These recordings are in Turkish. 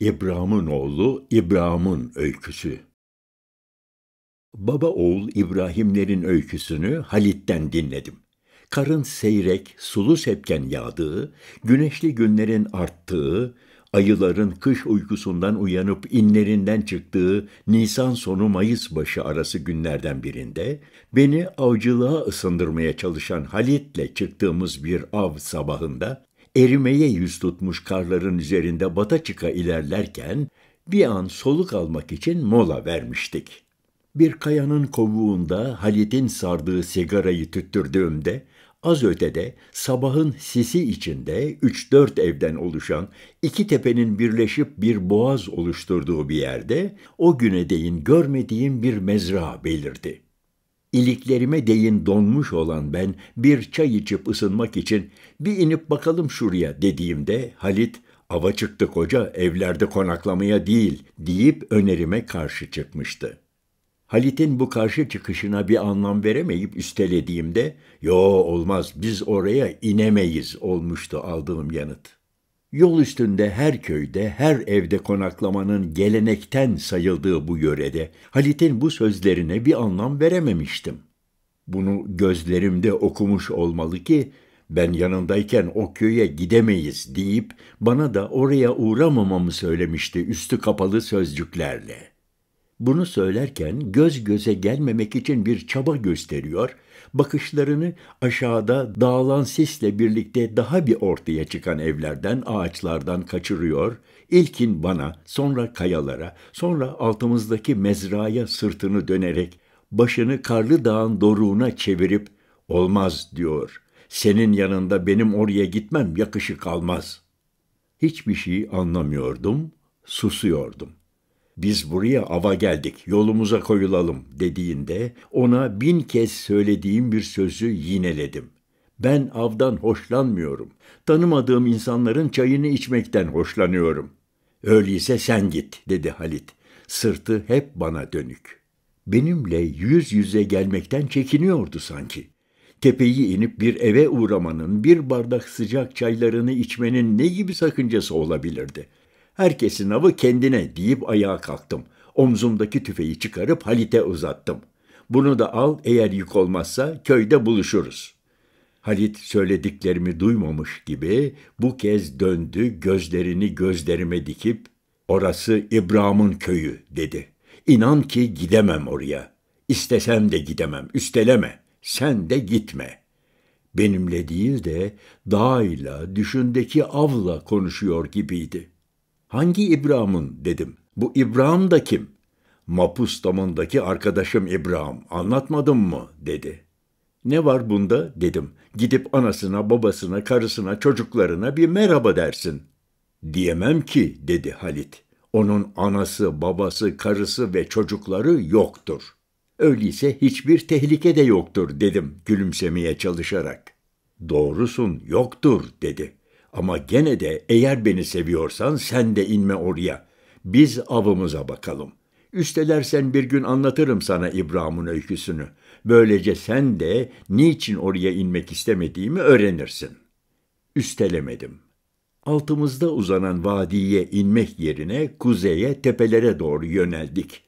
İbrahim'in oğlu İbrahim'in öyküsü. Baba oğul İbrahimlerin öyküsünü Halit'ten dinledim. Karın seyrek, sulu sepken yağdığı, güneşli günlerin arttığı, ayıların kış uykusundan uyanıp inlerinden çıktığı Nisan sonu Mayıs başı arası günlerden birinde beni avcılığa ısındırmaya çalışan Halit'le çıktığımız bir av sabahında erimeye yüz tutmuş karların üzerinde bata ilerlerken bir an soluk almak için mola vermiştik. Bir kayanın kovuğunda Halit'in sardığı sigarayı tüttürdüğümde az ötede sabahın sisi içinde 3-4 evden oluşan iki tepenin birleşip bir boğaz oluşturduğu bir yerde o güne değin görmediğim bir mezra belirdi.'' İliklerime değin donmuş olan ben bir çay içip ısınmak için bir inip bakalım şuraya dediğimde Halit ava çıktı koca evlerde konaklamaya değil deyip önerime karşı çıkmıştı. Halit'in bu karşı çıkışına bir anlam veremeyip üstelediğimde yo olmaz biz oraya inemeyiz olmuştu aldığım yanıt. Yol üstünde her köyde, her evde konaklamanın gelenekten sayıldığı bu yörede Halit'in bu sözlerine bir anlam verememiştim. Bunu gözlerimde okumuş olmalı ki ben yanındayken o köye gidemeyiz deyip bana da oraya uğramamamı söylemişti üstü kapalı sözcüklerle. Bunu söylerken göz göze gelmemek için bir çaba gösteriyor bakışlarını aşağıda dağılan sisle birlikte daha bir ortaya çıkan evlerden, ağaçlardan kaçırıyor, ilkin bana, sonra kayalara, sonra altımızdaki mezraya sırtını dönerek, başını karlı dağın doruğuna çevirip, olmaz diyor, senin yanında benim oraya gitmem yakışık almaz. Hiçbir şey anlamıyordum, susuyordum.'' biz buraya ava geldik, yolumuza koyulalım dediğinde ona bin kez söylediğim bir sözü yineledim. Ben avdan hoşlanmıyorum. Tanımadığım insanların çayını içmekten hoşlanıyorum. Öyleyse sen git dedi Halit. Sırtı hep bana dönük. Benimle yüz yüze gelmekten çekiniyordu sanki. Tepeyi inip bir eve uğramanın, bir bardak sıcak çaylarını içmenin ne gibi sakıncası olabilirdi?'' Herkesin avı kendine deyip ayağa kalktım. Omzumdaki tüfeği çıkarıp Halit'e uzattım. Bunu da al eğer yük olmazsa köyde buluşuruz. Halit söylediklerimi duymamış gibi bu kez döndü gözlerini gözlerime dikip orası İbrahim'in köyü dedi. İnan ki gidemem oraya. İstesem de gidemem. Üsteleme. Sen de gitme. Benimle değil de dağıyla, düşündeki avla konuşuyor gibiydi.'' Hangi İbrahim'in dedim. Bu İbrahim da kim? Mapustamındaki arkadaşım İbrahim anlatmadım mı dedi. Ne var bunda dedim. Gidip anasına, babasına, karısına, çocuklarına bir merhaba dersin. Diyemem ki dedi Halit. Onun anası, babası, karısı ve çocukları yoktur. Öyleyse hiçbir tehlike de yoktur dedim gülümsemeye çalışarak. Doğrusun yoktur dedi. Ama gene de eğer beni seviyorsan sen de inme oraya. Biz avımıza bakalım. Üstelersen bir gün anlatırım sana İbrahim'in öyküsünü. Böylece sen de niçin oraya inmek istemediğimi öğrenirsin. Üstelemedim. Altımızda uzanan vadiye inmek yerine kuzeye, tepelere doğru yöneldik.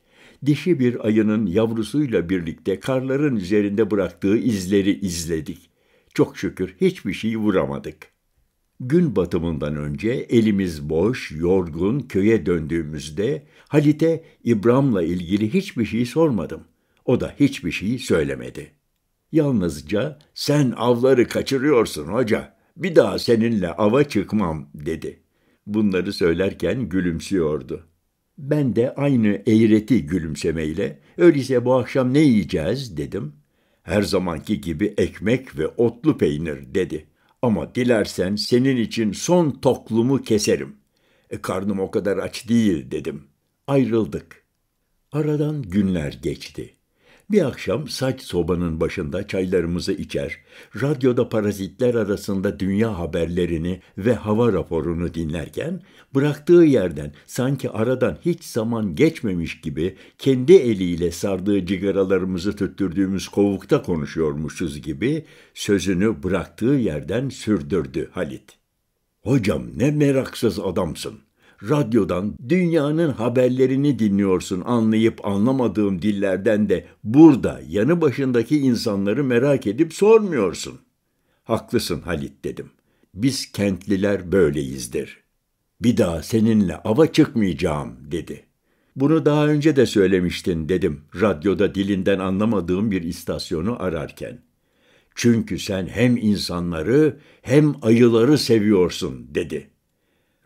Dişi bir ayının yavrusuyla birlikte karların üzerinde bıraktığı izleri izledik. Çok şükür hiçbir şey vuramadık.'' Gün batımından önce elimiz boş, yorgun köye döndüğümüzde Halit'e İbram'la ilgili hiçbir şey sormadım. O da hiçbir şey söylemedi. Yalnızca sen avları kaçırıyorsun hoca, bir daha seninle ava çıkmam dedi. Bunları söylerken gülümsüyordu. Ben de aynı eğreti gülümsemeyle öyleyse bu akşam ne yiyeceğiz dedim. Her zamanki gibi ekmek ve otlu peynir dedi.'' Ama dilersen senin için son toklumu keserim. E, karnım o kadar aç değil dedim. Ayrıldık. Aradan günler geçti. Bir akşam saç sobanın başında çaylarımızı içer, radyoda parazitler arasında dünya haberlerini ve hava raporunu dinlerken, bıraktığı yerden sanki aradan hiç zaman geçmemiş gibi kendi eliyle sardığı cigaralarımızı tüttürdüğümüz kovukta konuşuyormuşuz gibi sözünü bıraktığı yerden sürdürdü Halit. Hocam ne meraksız adamsın radyodan dünyanın haberlerini dinliyorsun anlayıp anlamadığım dillerden de burada yanı başındaki insanları merak edip sormuyorsun. Haklısın Halit dedim. Biz kentliler böyleyizdir. Bir daha seninle ava çıkmayacağım dedi. Bunu daha önce de söylemiştin dedim radyoda dilinden anlamadığım bir istasyonu ararken. Çünkü sen hem insanları hem ayıları seviyorsun dedi.''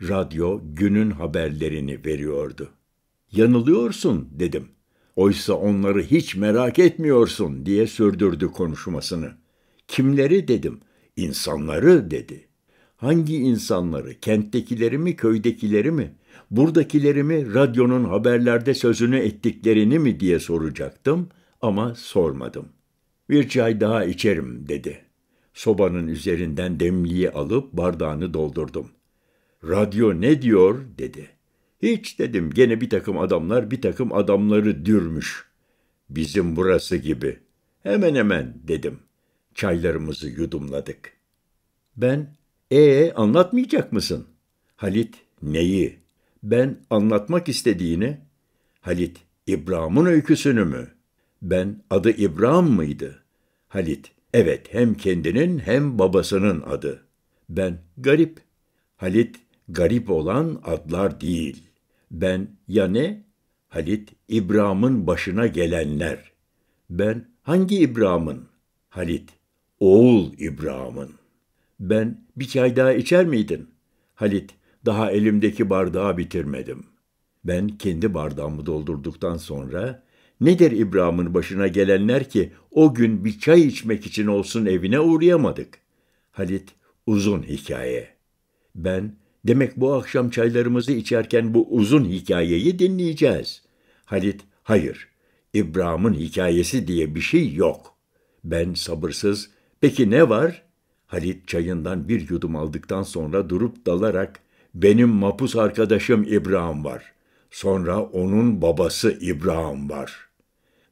radyo günün haberlerini veriyordu. Yanılıyorsun dedim. Oysa onları hiç merak etmiyorsun diye sürdürdü konuşmasını. Kimleri dedim. İnsanları dedi. Hangi insanları? Kenttekileri mi, köydekileri mi? Buradakileri mi, radyonun haberlerde sözünü ettiklerini mi diye soracaktım ama sormadım. Bir çay daha içerim dedi. Sobanın üzerinden demliği alıp bardağını doldurdum.'' radyo ne diyor dedi. Hiç dedim gene bir takım adamlar bir takım adamları dürmüş. Bizim burası gibi. Hemen hemen dedim. Çaylarımızı yudumladık. Ben, e anlatmayacak mısın? Halit, neyi? Ben anlatmak istediğini. Halit, İbrahim'in öyküsünü mü? Ben, adı İbrahim mıydı? Halit, evet hem kendinin hem babasının adı. Ben, garip. Halit, garip olan adlar değil. Ben ya ne? Halit İbrahim'in başına gelenler. Ben hangi İbrahim'in? Halit oğul İbrahim'in. Ben bir çay daha içer miydin? Halit daha elimdeki bardağı bitirmedim. Ben kendi bardağımı doldurduktan sonra nedir İbrahim'in başına gelenler ki o gün bir çay içmek için olsun evine uğrayamadık. Halit uzun hikaye. Ben Demek bu akşam çaylarımızı içerken bu uzun hikayeyi dinleyeceğiz. Halit, hayır, İbrahim'in hikayesi diye bir şey yok. Ben sabırsız, peki ne var? Halit çayından bir yudum aldıktan sonra durup dalarak, benim mapus arkadaşım İbrahim var. Sonra onun babası İbrahim var.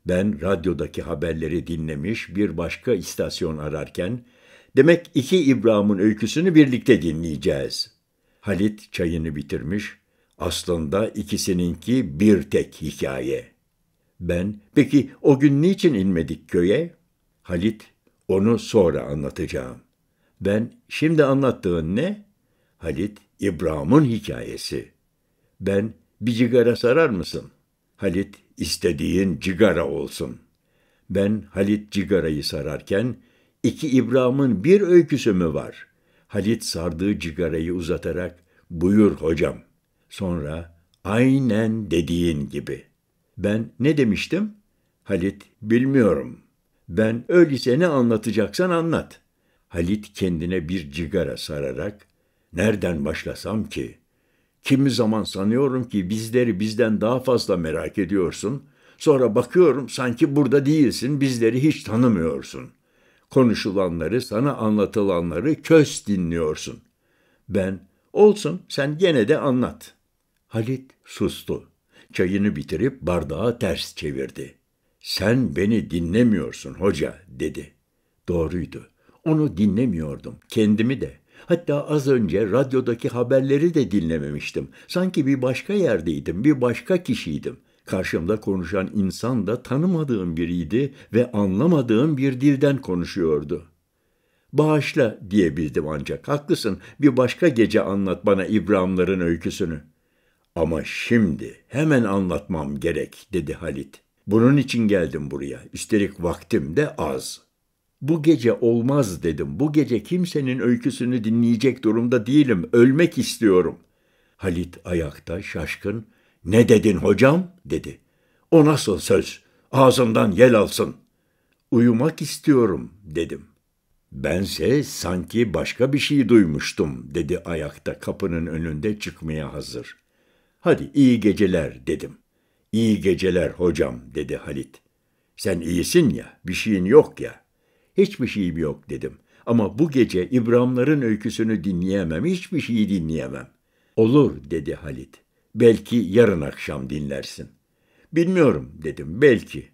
Ben radyodaki haberleri dinlemiş bir başka istasyon ararken, demek iki İbrahim'in öyküsünü birlikte dinleyeceğiz.'' Halit çayını bitirmiş. Aslında ikisininki bir tek hikaye. Ben, peki o gün niçin inmedik köye? Halit, onu sonra anlatacağım. Ben, şimdi anlattığın ne? Halit, İbrahim'in hikayesi. Ben, bir cigara sarar mısın? Halit, istediğin cigara olsun. Ben Halit cigarayı sararken, iki İbrahim'in bir öyküsü mü var?'' Halit sardığı cigarayı uzatarak buyur hocam. Sonra aynen dediğin gibi. Ben ne demiştim? Halit bilmiyorum. Ben öyleyse ne anlatacaksan anlat. Halit kendine bir cigara sararak nereden başlasam ki? Kimi zaman sanıyorum ki bizleri bizden daha fazla merak ediyorsun. Sonra bakıyorum sanki burada değilsin, bizleri hiç tanımıyorsun.'' konuşulanları, sana anlatılanları köz dinliyorsun. Ben, olsun sen gene de anlat. Halit sustu. Çayını bitirip bardağı ters çevirdi. Sen beni dinlemiyorsun hoca dedi. Doğruydu. Onu dinlemiyordum. Kendimi de. Hatta az önce radyodaki haberleri de dinlememiştim. Sanki bir başka yerdeydim, bir başka kişiydim. Karşımda konuşan insan da tanımadığım biriydi ve anlamadığım bir dilden konuşuyordu. Bağışla diyebildim ancak haklısın bir başka gece anlat bana İbrahimlerin öyküsünü. Ama şimdi hemen anlatmam gerek dedi Halit. Bunun için geldim buraya. Üstelik vaktim de az. Bu gece olmaz dedim. Bu gece kimsenin öyküsünü dinleyecek durumda değilim. Ölmek istiyorum. Halit ayakta şaşkın ne dedin hocam? dedi. O nasıl söz? Ağzından yel alsın. Uyumak istiyorum dedim. Bense sanki başka bir şey duymuştum dedi ayakta kapının önünde çıkmaya hazır. Hadi iyi geceler dedim. İyi geceler hocam dedi Halit. Sen iyisin ya, bir şeyin yok ya. Hiçbir şeyim yok dedim. Ama bu gece İbramların öyküsünü dinleyemem, hiçbir şeyi dinleyemem. Olur dedi Halit. Belki yarın akşam dinlersin. Bilmiyorum dedim belki.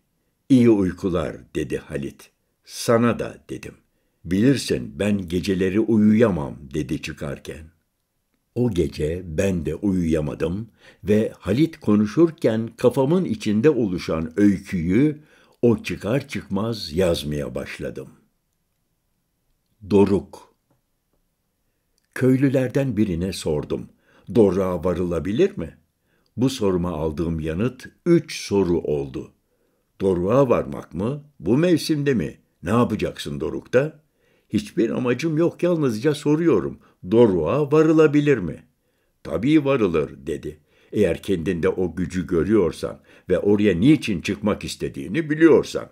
İyi uykular dedi Halit. Sana da dedim. Bilirsin ben geceleri uyuyamam dedi çıkarken. O gece ben de uyuyamadım ve Halit konuşurken kafamın içinde oluşan öyküyü o çıkar çıkmaz yazmaya başladım. Doruk Köylülerden birine sordum. Doğruğa varılabilir mi? Bu soruma aldığım yanıt üç soru oldu. Doruğa varmak mı? Bu mevsimde mi? Ne yapacaksın Doruk'ta? Hiçbir amacım yok yalnızca soruyorum. Doruğa varılabilir mi? Tabii varılır dedi. Eğer kendinde o gücü görüyorsan ve oraya niçin çıkmak istediğini biliyorsan.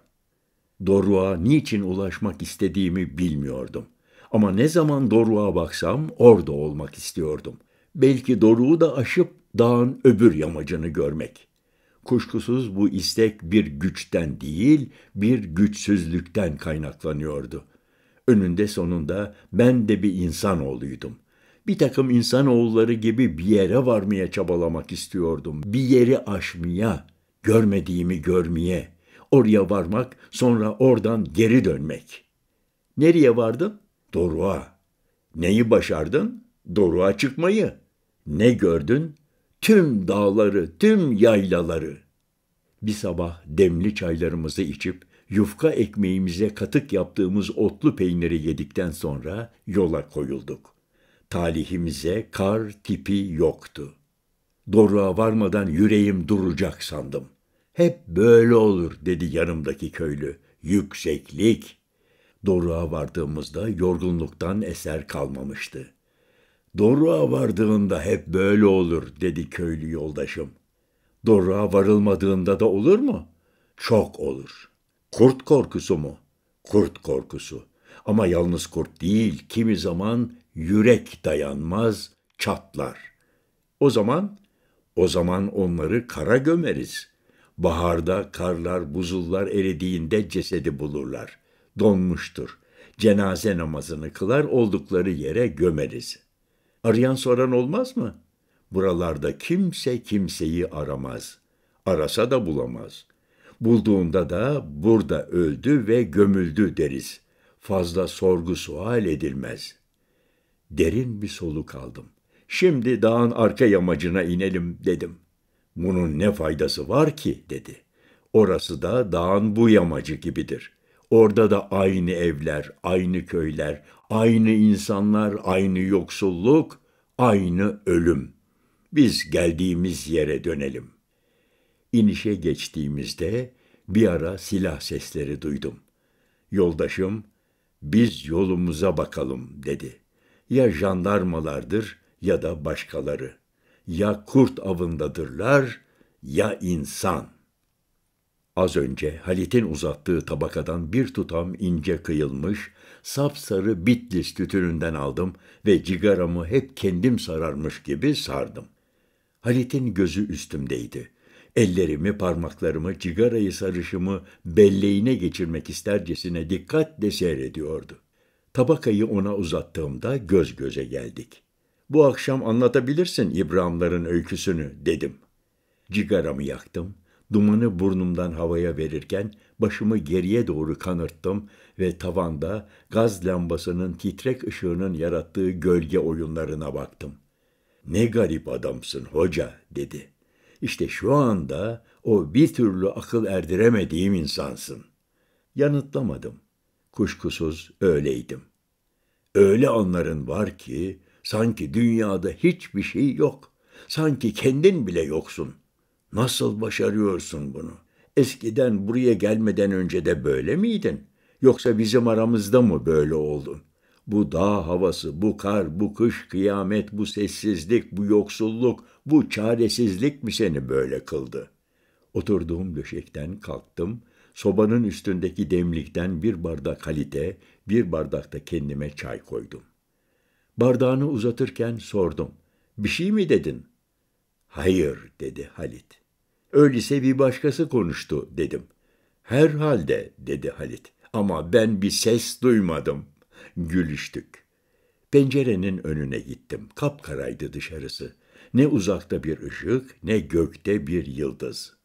Doruğa niçin ulaşmak istediğimi bilmiyordum. Ama ne zaman Doruğa baksam orada olmak istiyordum belki doruğu da aşıp dağın öbür yamacını görmek. Kuşkusuz bu istek bir güçten değil, bir güçsüzlükten kaynaklanıyordu. Önünde sonunda ben de bir insanoğluydum. Bir takım insanoğulları gibi bir yere varmaya çabalamak istiyordum. Bir yeri aşmaya, görmediğimi görmeye, oraya varmak, sonra oradan geri dönmek. Nereye vardın? Doruğa. Neyi başardın? Doruğa çıkmayı.'' Ne gördün? Tüm dağları, tüm yaylaları. Bir sabah demli çaylarımızı içip yufka ekmeğimize katık yaptığımız otlu peyniri yedikten sonra yola koyulduk. Talihimize kar tipi yoktu. Doruğa varmadan yüreğim duracak sandım. Hep böyle olur dedi yanımdaki köylü. Yükseklik. Doruğa vardığımızda yorgunluktan eser kalmamıştı. Doruk'a vardığında hep böyle olur dedi köylü yoldaşım. Doruk'a varılmadığında da olur mu? Çok olur. Kurt korkusu mu? Kurt korkusu. Ama yalnız kurt değil, kimi zaman yürek dayanmaz, çatlar. O zaman, o zaman onları kara gömeriz. Baharda karlar, buzullar eridiğinde cesedi bulurlar. Donmuştur. Cenaze namazını kılar oldukları yere gömeriz. Arayan soran olmaz mı? Buralarda kimse kimseyi aramaz. Arasa da bulamaz. Bulduğunda da burada öldü ve gömüldü deriz. Fazla sorgu sual edilmez. Derin bir soluk aldım. Şimdi dağın arka yamacına inelim dedim. Bunun ne faydası var ki dedi. Orası da dağın bu yamacı gibidir. Orada da aynı evler, aynı köyler, aynı insanlar, aynı yoksulluk, aynı ölüm. Biz geldiğimiz yere dönelim. İnişe geçtiğimizde bir ara silah sesleri duydum. Yoldaşım, biz yolumuza bakalım dedi. Ya jandarmalardır ya da başkaları. Ya kurt avındadırlar ya insan. Az önce Halit'in uzattığı tabakadan bir tutam ince kıyılmış, sapsarı Bitlis tütününden aldım ve cigaramı hep kendim sararmış gibi sardım. Halit'in gözü üstümdeydi. Ellerimi, parmaklarımı, cigarayı sarışımı belleğine geçirmek istercesine dikkatle seyrediyordu. Tabakayı ona uzattığımda göz göze geldik. Bu akşam anlatabilirsin İbrahimların öyküsünü dedim. Cigaramı yaktım dumanı burnumdan havaya verirken başımı geriye doğru kanırttım ve tavanda gaz lambasının titrek ışığının yarattığı gölge oyunlarına baktım. ''Ne garip adamsın hoca'' dedi. ''İşte şu anda o bir türlü akıl erdiremediğim insansın.'' Yanıtlamadım. Kuşkusuz öyleydim. Öyle anların var ki sanki dünyada hiçbir şey yok. Sanki kendin bile yoksun.'' Nasıl başarıyorsun bunu? Eskiden buraya gelmeden önce de böyle miydin? Yoksa bizim aramızda mı böyle oldun? Bu dağ havası, bu kar, bu kış, kıyamet, bu sessizlik, bu yoksulluk, bu çaresizlik mi seni böyle kıldı? Oturduğum döşekten kalktım. Sobanın üstündeki demlikten bir bardak halite, bir bardakta kendime çay koydum. Bardağını uzatırken sordum. Bir şey mi dedin? Hayır dedi Halit. Öyleyse bir başkası konuştu dedim. Herhalde dedi Halit ama ben bir ses duymadım. Gülüştük. Pencerenin önüne gittim. Kapkaraydı dışarısı. Ne uzakta bir ışık ne gökte bir yıldız.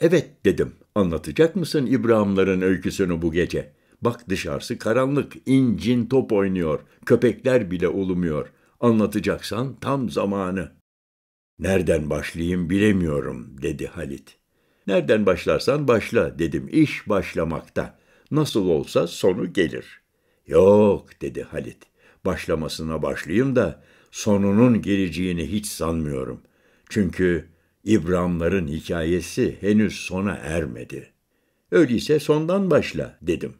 Evet dedim. Anlatacak mısın İbrahimlerin öyküsünü bu gece? Bak dışarısı karanlık, incin top oynuyor, köpekler bile ulumuyor. Anlatacaksan tam zamanı.'' Nereden başlayayım bilemiyorum dedi Halit. Nereden başlarsan başla dedim iş başlamakta. Nasıl olsa sonu gelir. Yok dedi Halit. Başlamasına başlayayım da sonunun geleceğini hiç sanmıyorum. Çünkü İbramların hikayesi henüz sona ermedi. Öyleyse sondan başla dedim.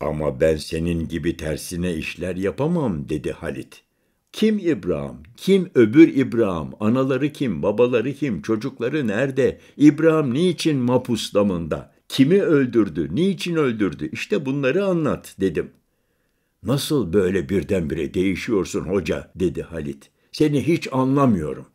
Ama ben senin gibi tersine işler yapamam dedi Halit. Kim İbrahim? Kim öbür İbrahim? Anaları kim? Babaları kim? Çocukları nerede? İbrahim niçin Mapus damında? Kimi öldürdü? Niçin öldürdü? İşte bunları anlat dedim. Nasıl böyle birdenbire değişiyorsun hoca dedi Halit. Seni hiç anlamıyorum.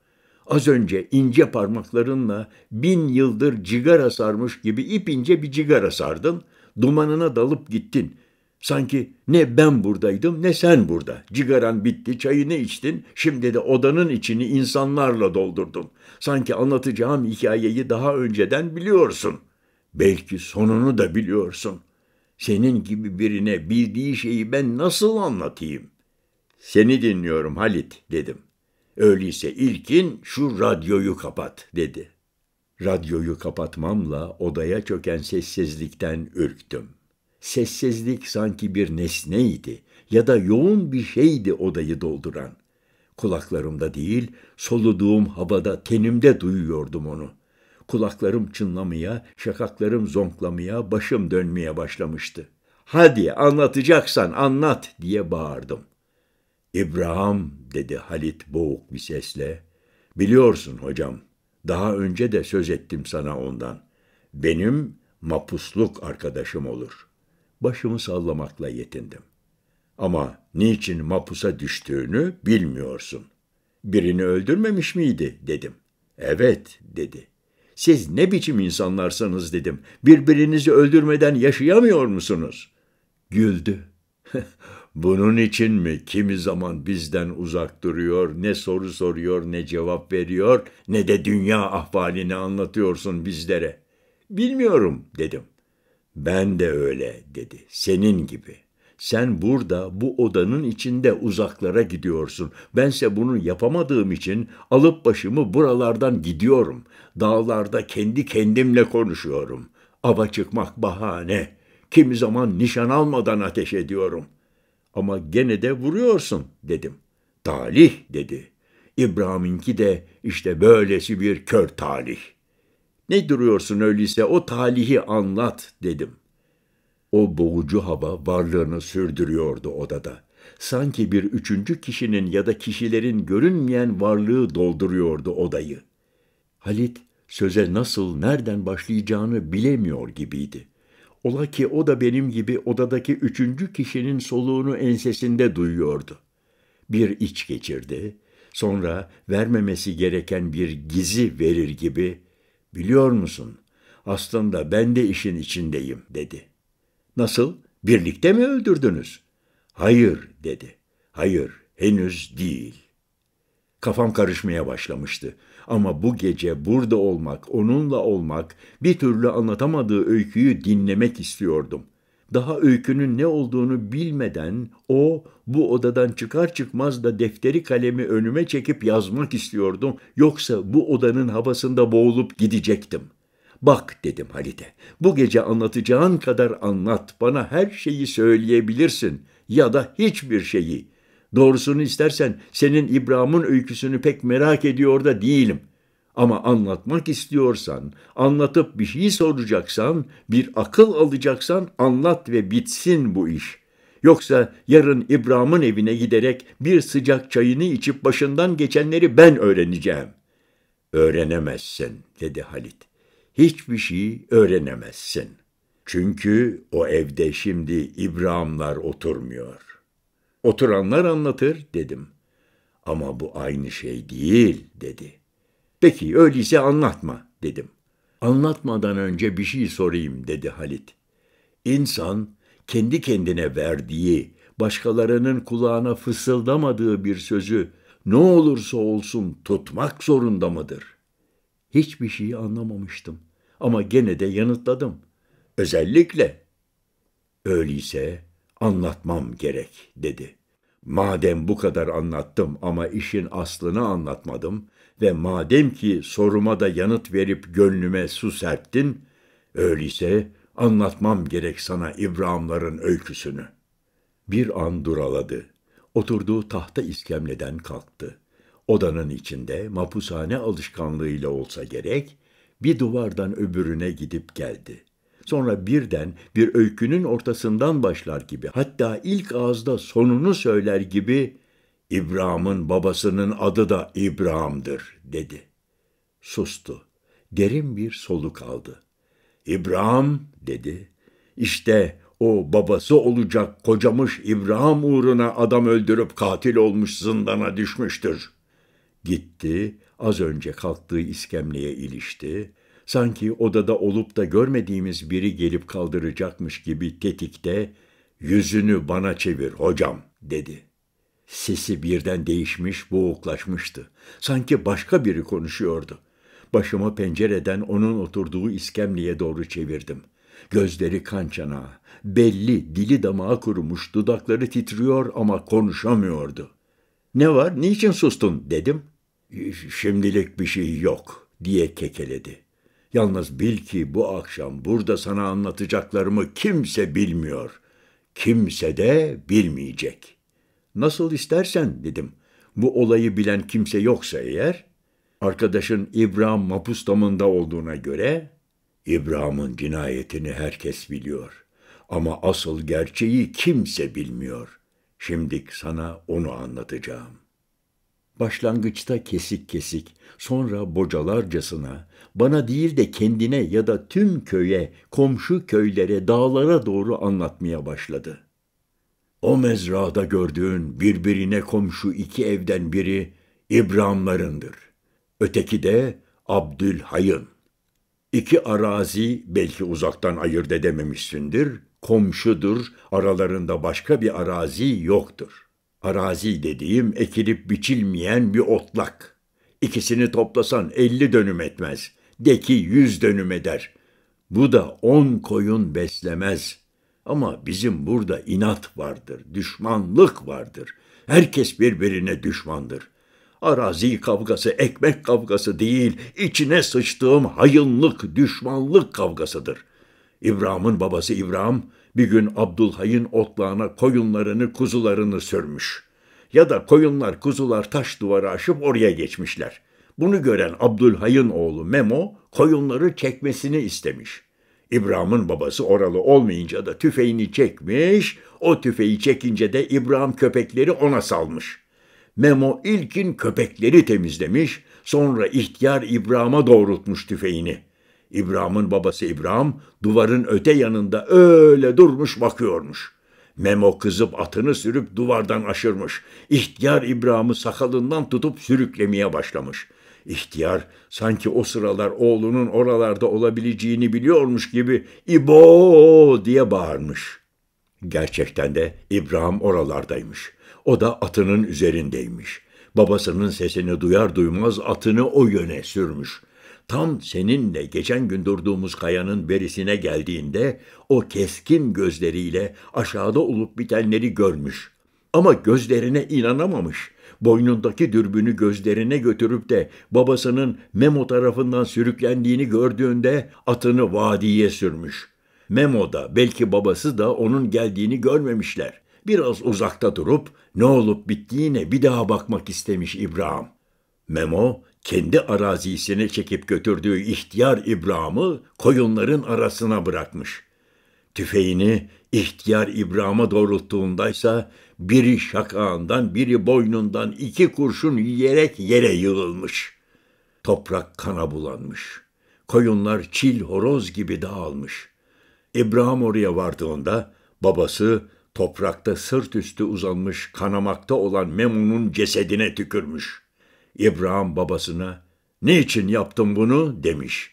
Az önce ince parmaklarınla bin yıldır cigara sarmış gibi ip ince bir cigara sardın. Dumanına dalıp gittin. Sanki ne ben buradaydım ne sen burada. Cigaran bitti, çayını içtin, şimdi de odanın içini insanlarla doldurdun. Sanki anlatacağım hikayeyi daha önceden biliyorsun. Belki sonunu da biliyorsun. Senin gibi birine bildiği şeyi ben nasıl anlatayım? Seni dinliyorum Halit dedim. Öyleyse ilkin şu radyoyu kapat dedi. Radyoyu kapatmamla odaya çöken sessizlikten ürktüm. Sessizlik sanki bir nesneydi ya da yoğun bir şeydi odayı dolduran. Kulaklarımda değil, soluduğum havada, tenimde duyuyordum onu. Kulaklarım çınlamaya, şakaklarım zonklamaya, başım dönmeye başlamıştı. ''Hadi anlatacaksan anlat!'' diye bağırdım. ''İbrahim'' dedi Halit boğuk bir sesle. ''Biliyorsun hocam, daha önce de söz ettim sana ondan. Benim mapusluk arkadaşım olur.'' başımı sallamakla yetindim. Ama niçin mapusa düştüğünü bilmiyorsun. Birini öldürmemiş miydi dedim. Evet dedi. Siz ne biçim insanlarsanız dedim. Birbirinizi öldürmeden yaşayamıyor musunuz? Güldü. Bunun için mi kimi zaman bizden uzak duruyor, ne soru soruyor, ne cevap veriyor, ne de dünya ahvalini anlatıyorsun bizlere? Bilmiyorum dedim. Ben de öyle dedi. Senin gibi. Sen burada bu odanın içinde uzaklara gidiyorsun. Bense bunu yapamadığım için alıp başımı buralardan gidiyorum. Dağlarda kendi kendimle konuşuyorum. Ava çıkmak bahane. Kimi zaman nişan almadan ateş ediyorum. Ama gene de vuruyorsun dedim. Talih dedi. İbrahim'inki de işte böylesi bir kör talih. Ne duruyorsun öyleyse o talihi anlat dedim. O boğucu hava varlığını sürdürüyordu odada. Sanki bir üçüncü kişinin ya da kişilerin görünmeyen varlığı dolduruyordu odayı. Halit söze nasıl, nereden başlayacağını bilemiyor gibiydi. Ola ki o da benim gibi odadaki üçüncü kişinin soluğunu ensesinde duyuyordu. Bir iç geçirdi, sonra vermemesi gereken bir gizi verir gibi Biliyor musun? Aslında ben de işin içindeyim dedi. Nasıl? Birlikte mi öldürdünüz? Hayır dedi. Hayır, henüz değil. Kafam karışmaya başlamıştı. Ama bu gece burada olmak, onunla olmak, bir türlü anlatamadığı öyküyü dinlemek istiyordum daha öykünün ne olduğunu bilmeden o bu odadan çıkar çıkmaz da defteri kalemi önüme çekip yazmak istiyordum. Yoksa bu odanın havasında boğulup gidecektim. Bak dedim Halit'e bu gece anlatacağın kadar anlat bana her şeyi söyleyebilirsin ya da hiçbir şeyi. Doğrusunu istersen senin İbrahim'in öyküsünü pek merak ediyor da değilim.'' Ama anlatmak istiyorsan, anlatıp bir şey soracaksan, bir akıl alacaksan anlat ve bitsin bu iş. Yoksa yarın İbrahim'in evine giderek bir sıcak çayını içip başından geçenleri ben öğreneceğim. Öğrenemezsin dedi Halit. Hiçbir şey öğrenemezsin. Çünkü o evde şimdi İbrahimler oturmuyor. Oturanlar anlatır dedim. Ama bu aynı şey değil dedi.'' Peki öyleyse anlatma dedim. Anlatmadan önce bir şey sorayım dedi Halit. İnsan kendi kendine verdiği, başkalarının kulağına fısıldamadığı bir sözü ne olursa olsun tutmak zorunda mıdır? Hiçbir şeyi anlamamıştım ama gene de yanıtladım. Özellikle. Öyleyse anlatmam gerek dedi. Madem bu kadar anlattım ama işin aslını anlatmadım, ve madem ki soruma da yanıt verip gönlüme su serptin, öyleyse anlatmam gerek sana İbrahimların öyküsünü. Bir an duraladı. Oturduğu tahta iskemleden kalktı. Odanın içinde mapushane alışkanlığıyla olsa gerek, bir duvardan öbürüne gidip geldi. Sonra birden bir öykünün ortasından başlar gibi, hatta ilk ağızda sonunu söyler gibi İbrahim'in babasının adı da İbrahim'dir dedi. Sustu. Derin bir soluk aldı. İbrahim dedi. İşte o babası olacak kocamış İbrahim uğruna adam öldürüp katil olmuş zindana düşmüştür. Gitti, az önce kalktığı iskemleye ilişti. Sanki odada olup da görmediğimiz biri gelip kaldıracakmış gibi tetikte, yüzünü bana çevir hocam dedi.'' Sesi birden değişmiş, boğuklaşmıştı. Sanki başka biri konuşuyordu. Başımı pencereden onun oturduğu iskemliğe doğru çevirdim. Gözleri kan çanağı, belli, dili damağa kurumuş, dudakları titriyor ama konuşamıyordu. ''Ne var, niçin sustun?'' dedim. ''Şimdilik bir şey yok.'' diye kekeledi. Yalnız bil ki bu akşam burada sana anlatacaklarımı kimse bilmiyor. Kimse de bilmeyecek. Nasıl istersen dedim. Bu olayı bilen kimse yoksa eğer, arkadaşın İbrahim Mapustam'ında olduğuna göre, İbrahim'in cinayetini herkes biliyor. Ama asıl gerçeği kimse bilmiyor. Şimdik sana onu anlatacağım. Başlangıçta kesik kesik, sonra bocalarcasına, bana değil de kendine ya da tüm köye, komşu köylere, dağlara doğru anlatmaya başladı.'' O mezrada gördüğün birbirine komşu iki evden biri İbrahim'lerindir, Öteki de Abdülhay'ın. İki arazi belki uzaktan ayırt edememişsindir, komşudur, aralarında başka bir arazi yoktur. Arazi dediğim ekilip biçilmeyen bir otlak. İkisini toplasan elli dönüm etmez, de ki yüz dönüm eder. Bu da on koyun beslemez.'' Ama bizim burada inat vardır, düşmanlık vardır. Herkes birbirine düşmandır. Arazi kavgası, ekmek kavgası değil, içine sıçtığım hayınlık, düşmanlık kavgasıdır. İbrahim'in babası İbrahim, bir gün Abdülhay'ın otlağına koyunlarını, kuzularını sürmüş. Ya da koyunlar, kuzular taş duvara aşıp oraya geçmişler. Bunu gören Abdülhay'ın oğlu Memo, koyunları çekmesini istemiş.'' İbrahim'in babası oralı olmayınca da tüfeğini çekmiş, o tüfeği çekince de İbrahim köpekleri ona salmış. Memo ilkin köpekleri temizlemiş, sonra ihtiyar İbrahim'a doğrultmuş tüfeğini. İbrahim'in babası İbrahim duvarın öte yanında öyle durmuş bakıyormuş.'' Memo kızıp atını sürüp duvardan aşırmış. İhtiyar İbrahim'i sakalından tutup sürüklemeye başlamış. İhtiyar sanki o sıralar oğlunun oralarda olabileceğini biliyormuş gibi İbo diye bağırmış. Gerçekten de İbrahim oralardaymış. O da atının üzerindeymiş. Babasının sesini duyar duymaz atını o yöne sürmüş. Tam seninle geçen gün durduğumuz kayanın berisine geldiğinde o keskin gözleriyle aşağıda olup bitenleri görmüş. Ama gözlerine inanamamış boynundaki dürbünü gözlerine götürüp de babasının Memo tarafından sürüklendiğini gördüğünde atını vadiye sürmüş. Memo da belki babası da onun geldiğini görmemişler. Biraz uzakta durup ne olup bittiğine bir daha bakmak istemiş İbrahim. Memo kendi arazisine çekip götürdüğü ihtiyar İbrahim'i koyunların arasına bırakmış. Tüfeğini ihtiyar İbrahim'a doğrulttuğundaysa biri şakağından, biri boynundan iki kurşun yiyerek yere yığılmış. Toprak kana bulanmış. Koyunlar çil horoz gibi dağılmış. İbrahim oraya vardığında babası toprakta sırt üstü uzanmış kanamakta olan Memun'un cesedine tükürmüş. İbrahim babasına ne için yaptın bunu?'' demiş.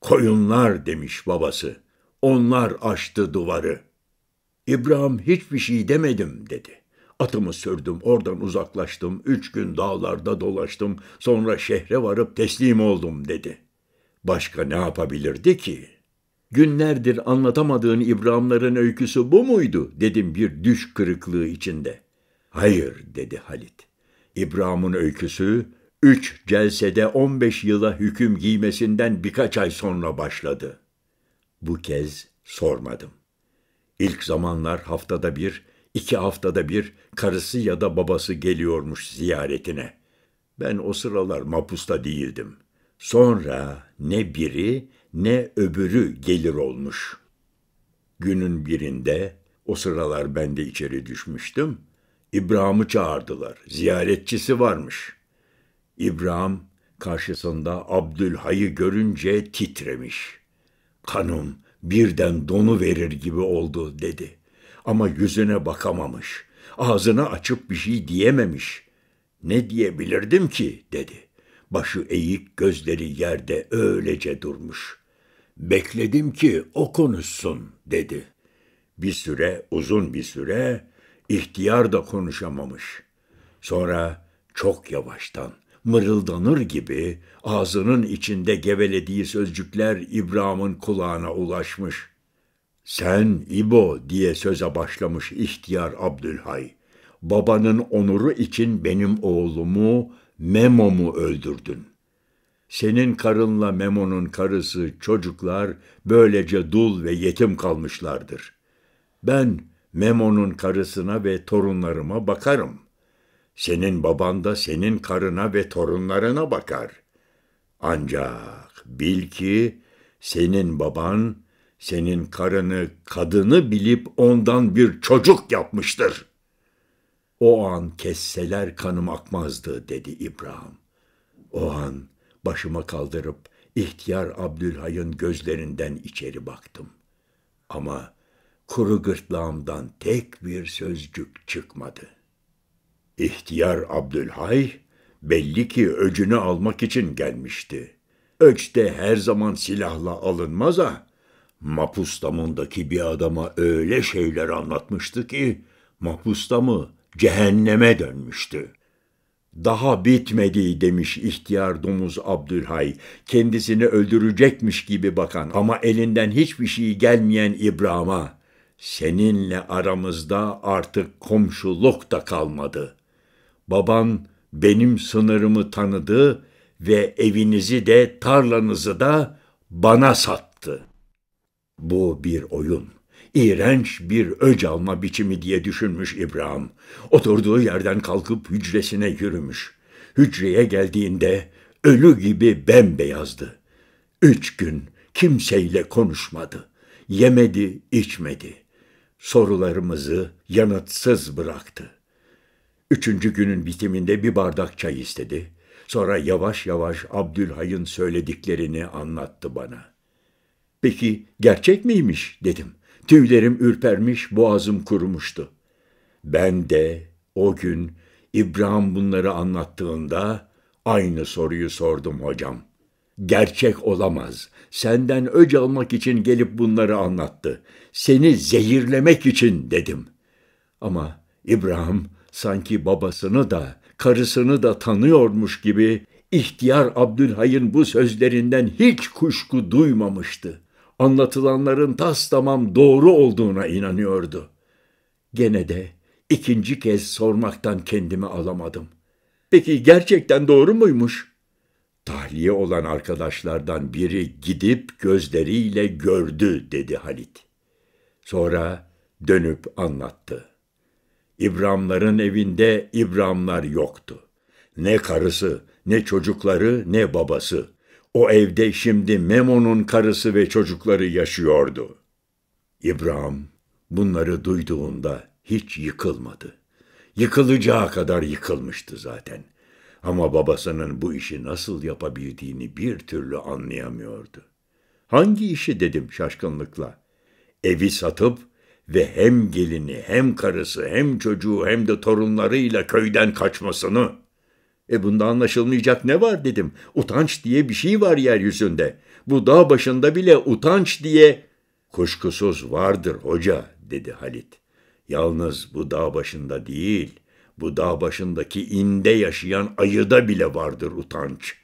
''Koyunlar'' demiş babası. ''Onlar açtı duvarı.'' İbrahim hiçbir şey demedim dedi. Atımı sürdüm, oradan uzaklaştım, üç gün dağlarda dolaştım, sonra şehre varıp teslim oldum dedi. Başka ne yapabilirdi ki? Günlerdir anlatamadığın İbrahimlerin öyküsü bu muydu dedim bir düş kırıklığı içinde. Hayır dedi Halit. İbrahim'in öyküsü üç celsede beş yıla hüküm giymesinden birkaç ay sonra başladı. Bu kez sormadım. İlk zamanlar haftada bir, iki haftada bir karısı ya da babası geliyormuş ziyaretine. Ben o sıralar mapusta değildim. Sonra ne biri ne öbürü gelir olmuş. Günün birinde, o sıralar ben de içeri düşmüştüm, İbrahim'i çağırdılar. Ziyaretçisi varmış. İbrahim karşısında Abdülhay'ı görünce titremiş. Kanım birden donu verir gibi oldu dedi. Ama yüzüne bakamamış. Ağzını açıp bir şey diyememiş. Ne diyebilirdim ki dedi. Başı eğik gözleri yerde öylece durmuş. Bekledim ki o konuşsun dedi. Bir süre uzun bir süre ihtiyar da konuşamamış. Sonra çok yavaştan mırıldanır gibi ağzının içinde gevelediği sözcükler İbrahim'in kulağına ulaşmış. Sen İbo diye söze başlamış ihtiyar Abdülhay. Babanın onuru için benim oğlumu, Memo'mu öldürdün. Senin karınla Memo'nun karısı, çocuklar böylece dul ve yetim kalmışlardır. Ben Memo'nun karısına ve torunlarıma bakarım.'' Senin baban da senin karına ve torunlarına bakar. Ancak bil ki senin baban senin karını kadını bilip ondan bir çocuk yapmıştır. O an kesseler kanım akmazdı dedi İbrahim. O an başıma kaldırıp ihtiyar Abdülhay'ın gözlerinden içeri baktım. Ama kuru gırtlağımdan tek bir sözcük çıkmadı. İhtiyar Abdülhay belli ki öcünü almak için gelmişti. Öç de her zaman silahla alınmaz ha. Mapustamındaki bir adama öyle şeyler anlatmıştı ki mapustamı cehenneme dönmüştü. Daha bitmedi demiş ihtiyar domuz Abdülhay, kendisini öldürecekmiş gibi bakan ama elinden hiçbir şey gelmeyen İbrahim'a. Seninle aramızda artık komşuluk da kalmadı.'' Baban benim sınırımı tanıdı ve evinizi de tarlanızı da bana sattı. Bu bir oyun. iğrenç bir öc alma biçimi diye düşünmüş İbrahim. Oturduğu yerden kalkıp hücresine yürümüş. Hücreye geldiğinde ölü gibi bembeyazdı. Üç gün kimseyle konuşmadı. Yemedi, içmedi. Sorularımızı yanıtsız bıraktı. Üçüncü günün bitiminde bir bardak çay istedi. Sonra yavaş yavaş Abdülhay'ın söylediklerini anlattı bana. Peki gerçek miymiş dedim. Tüylerim ürpermiş, boğazım kurumuştu. Ben de o gün İbrahim bunları anlattığında aynı soruyu sordum hocam. Gerçek olamaz. Senden öc almak için gelip bunları anlattı. Seni zehirlemek için dedim. Ama İbrahim sanki babasını da, karısını da tanıyormuş gibi ihtiyar Abdülhay'ın bu sözlerinden hiç kuşku duymamıştı. Anlatılanların tas tamam doğru olduğuna inanıyordu. Gene de ikinci kez sormaktan kendimi alamadım. Peki gerçekten doğru muymuş? Tahliye olan arkadaşlardan biri gidip gözleriyle gördü dedi Halit. Sonra dönüp anlattı. İbramların evinde İbramlar yoktu. Ne karısı, ne çocukları, ne babası. O evde şimdi Memo'nun karısı ve çocukları yaşıyordu. İbrahim bunları duyduğunda hiç yıkılmadı. Yıkılacağı kadar yıkılmıştı zaten. Ama babasının bu işi nasıl yapabildiğini bir türlü anlayamıyordu. Hangi işi dedim şaşkınlıkla. Evi satıp ve hem gelini hem karısı hem çocuğu hem de torunlarıyla köyden kaçmasını. E bunda anlaşılmayacak ne var dedim. Utanç diye bir şey var yeryüzünde. Bu dağ başında bile utanç diye kuşkusuz vardır hoca dedi Halit. Yalnız bu dağ başında değil, bu dağ başındaki inde yaşayan ayıda bile vardır utanç.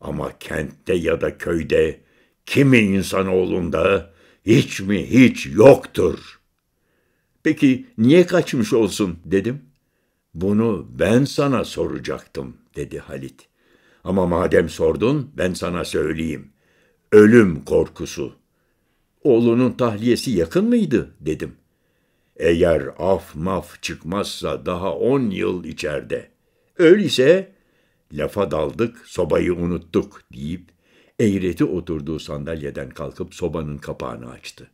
Ama kentte ya da köyde kimi insanoğlunda hiç mi hiç yoktur.'' Peki niye kaçmış olsun dedim. Bunu ben sana soracaktım dedi Halit. Ama madem sordun ben sana söyleyeyim. Ölüm korkusu. Oğlunun tahliyesi yakın mıydı dedim. Eğer af maf çıkmazsa daha on yıl içeride. Öyleyse lafa daldık, sobayı unuttuk deyip eğreti oturduğu sandalyeden kalkıp sobanın kapağını açtı.''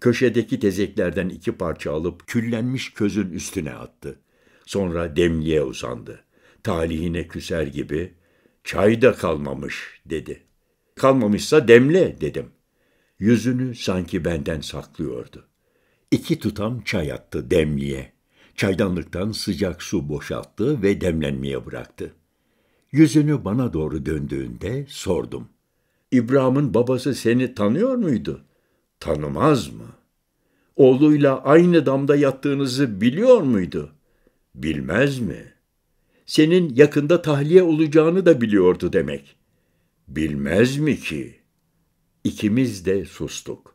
Köşedeki tezeklerden iki parça alıp küllenmiş közün üstüne attı. Sonra demliğe uzandı. Talihine küser gibi çay da kalmamış dedi. Kalmamışsa demle dedim. Yüzünü sanki benden saklıyordu. İki tutam çay attı demliğe. Çaydanlıktan sıcak su boşalttı ve demlenmeye bıraktı. Yüzünü bana doğru döndüğünde sordum. İbrahim'in babası seni tanıyor muydu? tanımaz mı? Oğluyla aynı damda yattığınızı biliyor muydu? Bilmez mi? Senin yakında tahliye olacağını da biliyordu demek. Bilmez mi ki? İkimiz de sustuk.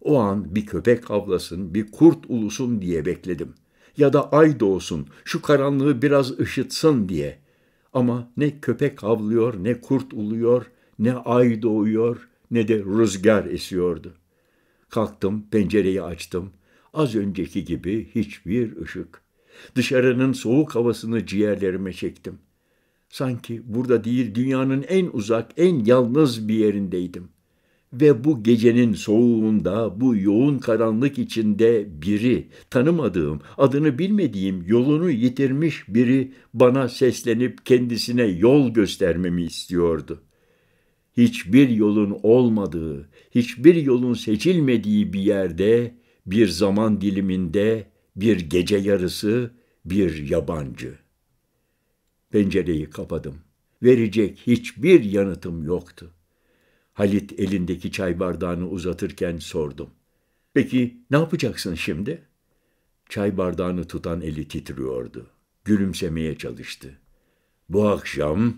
O an bir köpek avlasın, bir kurt ulusun diye bekledim. Ya da ay doğsun, şu karanlığı biraz ışıtsın diye. Ama ne köpek avlıyor, ne kurt uluyor, ne ay doğuyor, ne de rüzgar esiyordu. Kalktım, pencereyi açtım. Az önceki gibi hiçbir ışık. Dışarının soğuk havasını ciğerlerime çektim. Sanki burada değil dünyanın en uzak, en yalnız bir yerindeydim. Ve bu gecenin soğuğunda, bu yoğun karanlık içinde biri, tanımadığım, adını bilmediğim, yolunu yitirmiş biri bana seslenip kendisine yol göstermemi istiyordu.'' hiçbir yolun olmadığı, hiçbir yolun seçilmediği bir yerde, bir zaman diliminde, bir gece yarısı, bir yabancı. Pencereyi kapadım. Verecek hiçbir yanıtım yoktu. Halit elindeki çay bardağını uzatırken sordum. Peki ne yapacaksın şimdi? Çay bardağını tutan eli titriyordu. Gülümsemeye çalıştı. Bu akşam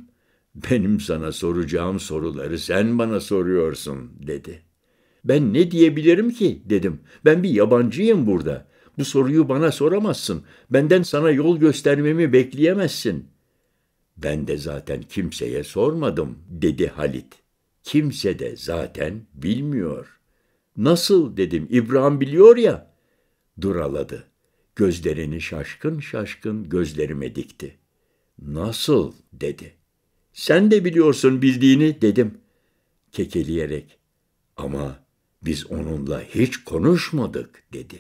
benim sana soracağım soruları sen bana soruyorsun dedi. Ben ne diyebilirim ki dedim. Ben bir yabancıyım burada. Bu soruyu bana soramazsın. Benden sana yol göstermemi bekleyemezsin. Ben de zaten kimseye sormadım dedi Halit. Kimse de zaten bilmiyor. Nasıl dedim İbrahim biliyor ya. Duraladı. Gözlerini şaşkın şaşkın gözlerime dikti. Nasıl dedi. Sen de biliyorsun bildiğini dedim kekeleyerek. Ama biz onunla hiç konuşmadık dedi.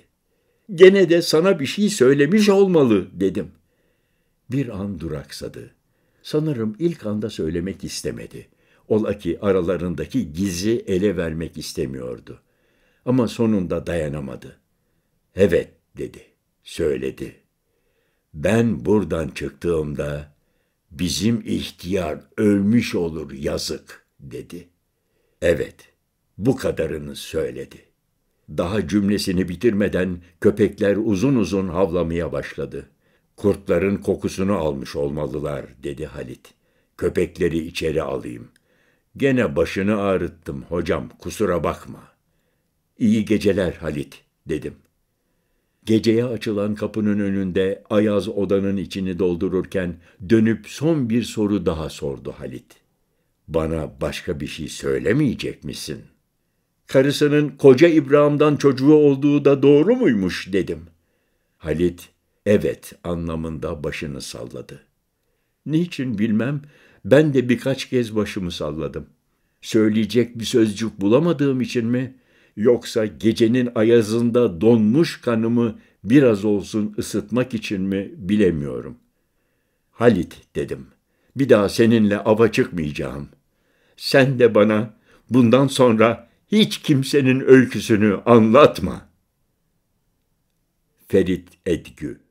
Gene de sana bir şey söylemiş olmalı dedim. Bir an duraksadı. Sanırım ilk anda söylemek istemedi. Ola ki aralarındaki gizi ele vermek istemiyordu. Ama sonunda dayanamadı. Evet dedi, söyledi. Ben buradan çıktığımda Bizim ihtiyar ölmüş olur yazık dedi. Evet, bu kadarını söyledi. Daha cümlesini bitirmeden köpekler uzun uzun havlamaya başladı. Kurtların kokusunu almış olmalılar dedi Halit. Köpekleri içeri alayım. Gene başını ağrıttım hocam kusura bakma. İyi geceler Halit dedim. Geceye açılan kapının önünde Ayaz odanın içini doldururken dönüp son bir soru daha sordu Halit. Bana başka bir şey söylemeyecek misin? Karısının koca İbrahim'dan çocuğu olduğu da doğru muymuş dedim. Halit, evet anlamında başını salladı. Niçin bilmem, ben de birkaç kez başımı salladım. Söyleyecek bir sözcük bulamadığım için mi?'' Yoksa gecenin ayazında donmuş kanımı biraz olsun ısıtmak için mi bilemiyorum. Halit dedim. Bir daha seninle ava çıkmayacağım. Sen de bana bundan sonra hiç kimsenin öyküsünü anlatma. Ferit Edgü